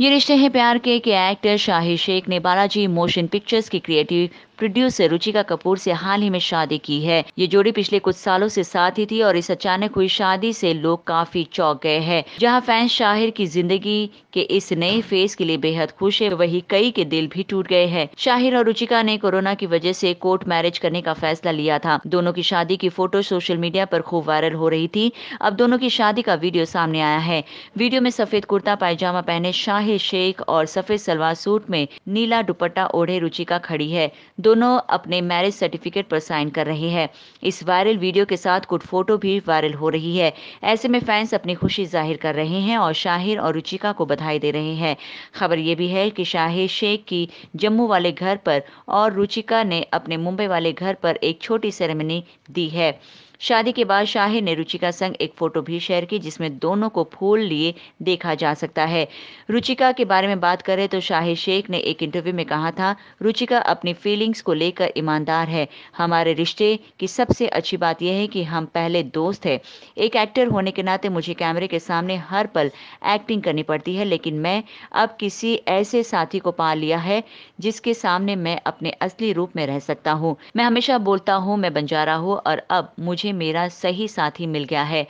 ये रिश्ते हैं प्यार के के एक्टर शाहिद शेख ने बालाजी मोशन पिक्चर्स की क्रिएटिव प्रोड्यूसर रुचिका कपूर से हाल ही में शादी की है ये जोड़ी पिछले कुछ सालों से साथ ही थी और इस अचानक हुई शादी से लोग काफी चौंक गए हैं जहां फैंस शाहिर की जिंदगी के इस नए फेज के लिए बेहद खुश है वही कई के दिल भी टूट गए हैं शाहिर और रुचिका ने कोरोना की वजह से कोर्ट मैरिज करने का फैसला लिया था दोनों की शादी की फोटो सोशल मीडिया पर खूब वायरल हो रही थी अब दोनों की शादी का वीडियो सामने आया है वीडियो में सफेद कुर्ता पायजामा पहने शाहिर शेख और सफेद सलवार सूट में नीला दुपट्टा ओढ़े रुचिका खड़ी है दोनों अपने मैरिज सर्टिफिकेट पर साइन कर रहे हैं इस वायरल वीडियो के साथ कुछ फोटो भी वायरल हो रही है ऐसे में फैंस अपनी खुशी जाहिर कर रहे हैं और शाहिर और रुचिका को बधाई दे रहे हैं खबर ये भी है कि शाहिर शेख की जम्मू वाले घर पर और रुचिका ने अपने मुंबई वाले घर पर एक छोटी सेरेमनी दी है शादी के बाद शाहिर ने रुचिका संग एक फोटो भी शेयर की जिसमें दोनों को फूल लिए देखा जा सकता है रुचिका के बारे में बात करें तो शाहिर शेख ने एक इंटरव्यू में कहा था रुचिका अपनी फीलिंग्स को लेकर ईमानदार है हमारे रिश्ते की सबसे अच्छी बात यह है कि हम पहले दोस्त हैं एक एक्टर होने के नाते मुझे कैमरे के सामने हर पल एक्टिंग करनी पड़ती है लेकिन मैं अब किसी ऐसे साथी को पा लिया है जिसके सामने मैं अपने असली रूप में रह सकता हूँ मैं हमेशा बोलता हूँ मैं बंजारा हूँ और अब मुझे मेरा सही साथी मिल गया है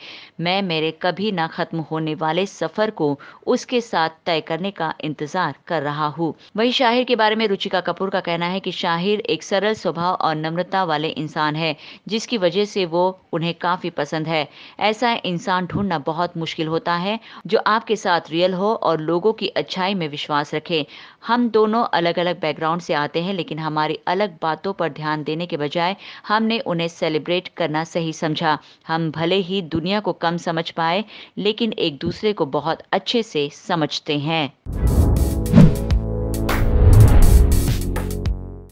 मैं मेरे कभी ना खत्म होने वाले सफर को उसके साथ तय करने का इंतजार कर रहा हूँ वही शाहिर के बारे में रुचिका कपूर का कहना है कि शाहिर एक सरल स्वभाव और नम्रता वाले इंसान है जिसकी वजह से वो उन्हें काफी पसंद है ऐसा इंसान ढूंढना बहुत मुश्किल होता है जो आपके साथ रियल हो और लोगों की अच्छाई में विश्वास रखे हम दोनों अलग अलग बैकग्राउंड से आते हैं लेकिन हमारी अलग बातों पर ध्यान देने के बजाय हमने उन्हें सेलिब्रेट करना सही समझा हम भले ही दुनिया को कम समझ पाए लेकिन एक दूसरे को बहुत अच्छे से समझते हैं